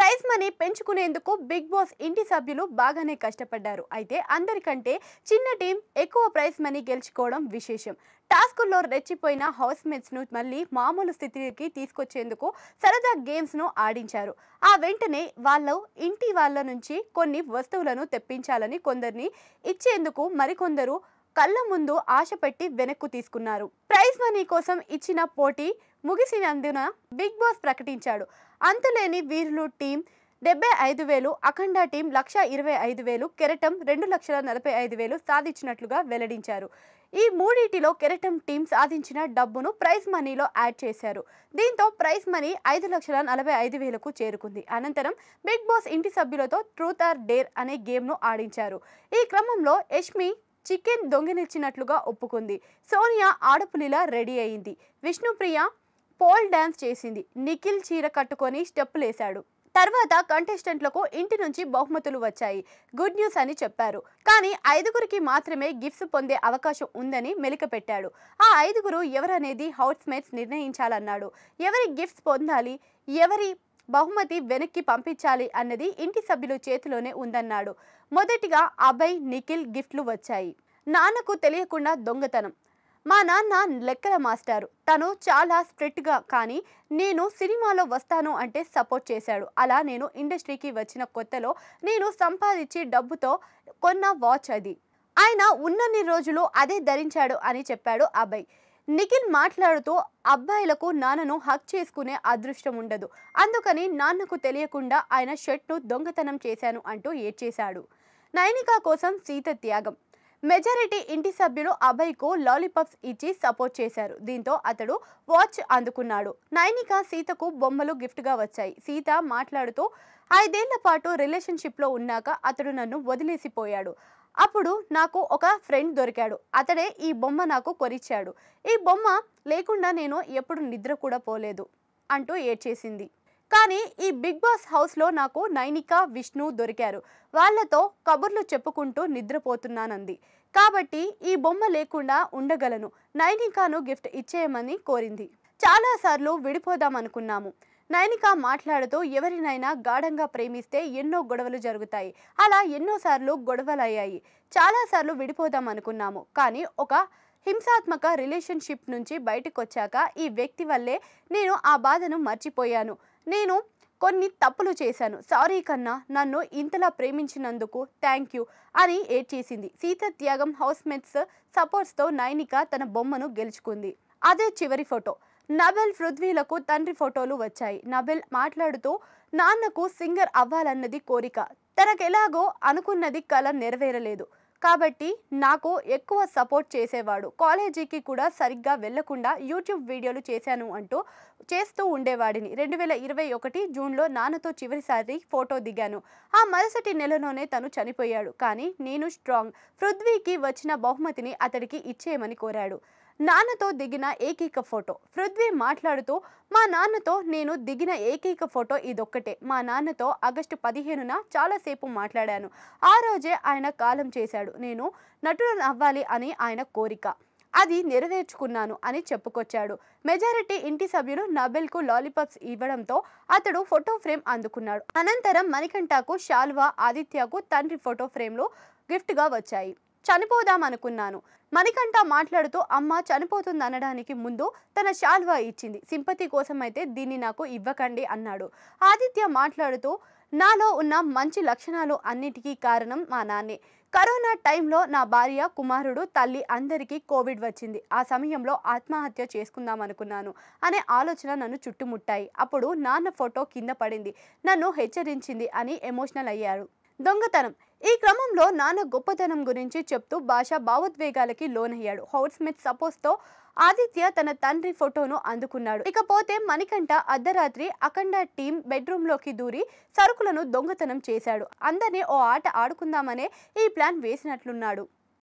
praise money పెంచుకునేందుకు Bigg Boss ఇంటి సభ్యులు బాగానే కష్టపడ్డారు అయితే అందరికంటే చిన్న టీం ఎక్కువ ప్రైజ్ మనీ గెలుచుకోవడం విశేషం టాస్కుల్లో రెచ్చిపోయిన హౌస్ ను మళ్ళీ మామూలు స్థితికి తీసుకొచ్చేందుకు సరదా గేమ్స్ను ఆడించారు ఆ వెంటనే వాళ్ళు ఇంటి వాళ్ళ నుంచి కొన్ని వస్తువులను తెప్పించాలని కొందరిని ఇచ్చేందుకు మరికొందరు కళ్ళ ముందు ఆశ పెట్టి వెనక్కు తీసుకున్నారు ప్రైజ్ మనీ కోసం ఇచ్చిన పోటీ ముగిసినందున బిగ్ బాస్ ప్రకటించాడు అంతులేని వీరులు టీం డెబ్బై ఐదు వేలు అఖండ టీం లక్ష ఇరవై ఐదు వేలు కెరటం రెండు లక్షల నలభై ఐదు వేలు సాధించినట్లుగా వెల్లడించారు ఈ మూడింటిలో కెరటం టీం సాధించిన డబ్బును ప్రైజ్ మనీలో యాడ్ చేశారు దీంతో ప్రైజ్ మనీ ఐదు లక్షల నలభై ఐదు వేలకు చేరుకుంది అనంతరం బిగ్ బాస్ ఇంటి సభ్యులతో ట్రూత్ ఆర్ డేర్ అనే గేమ్ను ఆడించారు ఈ క్రమంలో యష్మి చికెన్ దొంగినిచ్చినట్లుగా ఒప్పుకుంది సోనియా ఆడపులిలా రెడీ అయింది విష్ణుప్రియ పోల్ డ్యాన్స్ చేసింది నిఖిల్ చీర కట్టుకొని స్టెప్పులేశాడు తర్వాత కంటెస్టెంట్లకు ఇంటి నుంచి బహుమతులు వచ్చాయి గుడ్ న్యూస్ అని చెప్పారు కానీ ఐదుగురికి మాత్రమే గిఫ్ట్స్ పొందే అవకాశం ఉందని మెలికపెట్టాడు ఆ ఐదుగురు ఎవరనేది హౌస్ మేట్స్ నిర్ణయించాలన్నాడు ఎవరి గిఫ్ట్స్ పొందాలి ఎవరి బహుమతి వెనక్కి పంపించాలి అన్నది ఇంటి సభ్యుల చేతిలోనే ఉందన్నాడు మొదటిగా అభయ్ నిఖిల్ గిఫ్ట్లు వచ్చాయి నాన్నకు తెలియకుండా దొంగతనం మా నాన్న లెక్కల మాస్టారు తను చాలా స్ట్రిక్ట్గా కానీ నేను సినిమాలో వస్తాను అంటే సపోర్ట్ చేశాడు అలా నేను ఇండస్ట్రీకి వచ్చిన కొత్తలో నేను సంపాదించి డబ్బుతో కొన్న వాచ్ అది ఆయన ఉన్నన్ని రోజులు అదే ధరించాడు అని చెప్పాడు అభయ్ నిఖిల్ మాట్లాడుతూ అబ్బాయిలకు నాన్నను హక్ చేసుకునే అదృష్టం ఉండదు అందుకని నాన్నకు తెలియకుండా ఆయన షర్ట్ను దొంగతనం చేశాను అంటూ ఏడ్చేశాడు నైనిక కోసం సీత త్యాగం మెజారిటీ ఇంటి సభ్యులు అభయ్కు లాలీపాప్స్ ఇచ్చి సపోర్ట్ చేశారు దీంతో అతడు వాచ్ అందుకున్నాడు నైనిక సీతకు బొమ్మలు గిఫ్ట్గా వచ్చాయి సీత మాట్లాడుతూ ఐదేళ్ల పాటు రిలేషన్షిప్లో ఉన్నాక అతడు నన్ను వదిలేసిపోయాడు అప్పుడు నాకు ఒక ఫ్రెండ్ దొరికాడు అతడే ఈ బొమ్మ నాకు కొరిచాడు ఈ బొమ్మ లేకుండా నేను ఎప్పుడు నిద్ర కూడా పోలేదు అంటూ ఏడ్చేసింది కానీ ఈ బిగ్ బాస్ హౌస్లో నాకు నైనిక విష్ణు దొరికారు వాళ్లతో కబుర్లు చెప్పుకుంటూ నిద్రపోతున్నానంది కాబట్టి ఈ బొమ్మ లేకుండా ఉండగలను నైనికాను గిఫ్ట్ ఇచ్చేయమని కోరింది చాలాసార్లు విడిపోదాం అనుకున్నాము నయనిక మాట్లాడుతూ ఎవరినైనా గాఢంగా ప్రేమిస్తే ఎన్నో గొడవలు జరుగుతాయి అలా ఎన్నోసార్లు గొడవలయ్యాయి చాలాసార్లు విడిపోదాం అనుకున్నాము కానీ ఒక హింసాత్మక రిలేషన్షిప్ నుంచి బయటకు వచ్చాక ఈ వ్యక్తి వల్లే నేను ఆ బాధను మర్చిపోయాను నేను కొన్ని తప్పులు చేశాను సారీ కన్నా నన్ను ఇంతలా ప్రేమించినందుకు థ్యాంక్ యూ అని ఏడ్చేసింది సీత త్యాగం హౌస్ మేట్స్ సపోర్ట్స్తో నైనిక తన బొమ్మను గెలుచుకుంది అదే చివరి ఫోటో నబెల్ పృథ్వీలకు తండ్రి ఫోటోలు వచ్చాయి నబెల్ మాట్లాడుతూ నాన్నకు సింగర్ అవ్వాలన్నది కోరిక తనకెలాగో అనుకున్నది కల నెరవేరలేదు కాబట్టి నాకు ఎక్కువ సపోర్ట్ చేసేవాడు కాలేజీకి కూడా సరిగ్గా వెళ్లకుండా యూట్యూబ్ వీడియోలు చేశాను అంటూ చేస్తూ ఉండేవాడిని రెండు వేల ఇరవై ఒకటి జూన్లో నాన్నతో చివరిసారి ఫోటో దిగాను ఆ మరుసటి నెలలోనే తను చనిపోయాడు కానీ నేను స్ట్రాంగ్ పృథ్వీకి వచ్చిన బహుమతిని అతడికి ఇచ్చేయమని కోరాడు నాన్నతో దిగిన ఏకైక ఫోటో పృథ్వీ మాట్లాడుతూ మా నాన్నతో నేను దిగిన ఏకైక ఫోటో ఇదొక్కటే మా నాన్నతో ఆగస్టు పదిహేనున చాలాసేపు మాట్లాడాను ఆ రోజే ఆయన కాలం చేశాడు నేను నటుడు అవ్వాలి అని ఆయన కోరిక అది నెరవేర్చుకున్నాను అని చెప్పుకొచ్చాడు మెజారిటీ ఇంటి సభ్యులు నబెల్కు లాలీపాప్స్ ఇవ్వడంతో అతడు ఫోటో ఫ్రేమ్ అందుకున్నాడు అనంతరం మణికంఠకు శాల్వా ఆదిత్యకు తండ్రి ఫోటో ఫ్రేమ్లు గిఫ్ట్గా వచ్చాయి చనిపోదాం అనుకున్నాను మణికంఠ మాట్లాడుతూ అమ్మ చనిపోతుంది అనడానికి ముందు తన శాల్వా ఇచ్చింది సింపతి కోసం అయితే దీన్ని నాకు ఇవ్వకండి అన్నాడు ఆదిత్య మాట్లాడుతూ నాలో ఉన్న మంచి లక్షణాలు అన్నిటికీ కారణం మా నాన్నే కరోనా టైంలో నా భార్య కుమారుడు తల్లి అందరికీ కోవిడ్ వచ్చింది ఆ సమయంలో ఆత్మహత్య చేసుకుందాం అనుకున్నాను అనే ఆలోచన నన్ను చుట్టుముట్టాయి అప్పుడు నాన్న ఫోటో కింద పడింది నన్ను హెచ్చరించింది అని ఎమోషనల్ అయ్యారు దొంగతనం ఈ క్రమంలో నాన్న గొప్పతనం గురించి చెప్తూ భాష భావోద్వేగాలకి లోనయ్యాడు హౌట్ స్మిత్ సపోజ్తో ఆదిత్య తన తండ్రి ఫోటోను అందుకున్నాడు ఇకపోతే మణికంఠ అర్ధరాత్రి అఖండ టీం బెడ్రూమ్ లోకి దూరి సరుకులను దొంగతనం చేశాడు అందరినీ ఓ ఆట ఆడుకుందామనే ఈ ప్లాన్ వేసినట్లున్నాడు